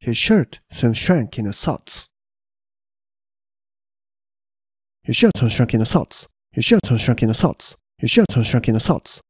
His shirt soon shrank in the thoughts. His shirt soon in the thoughts. His shirt soon in the sots. His shirt soon in the sots.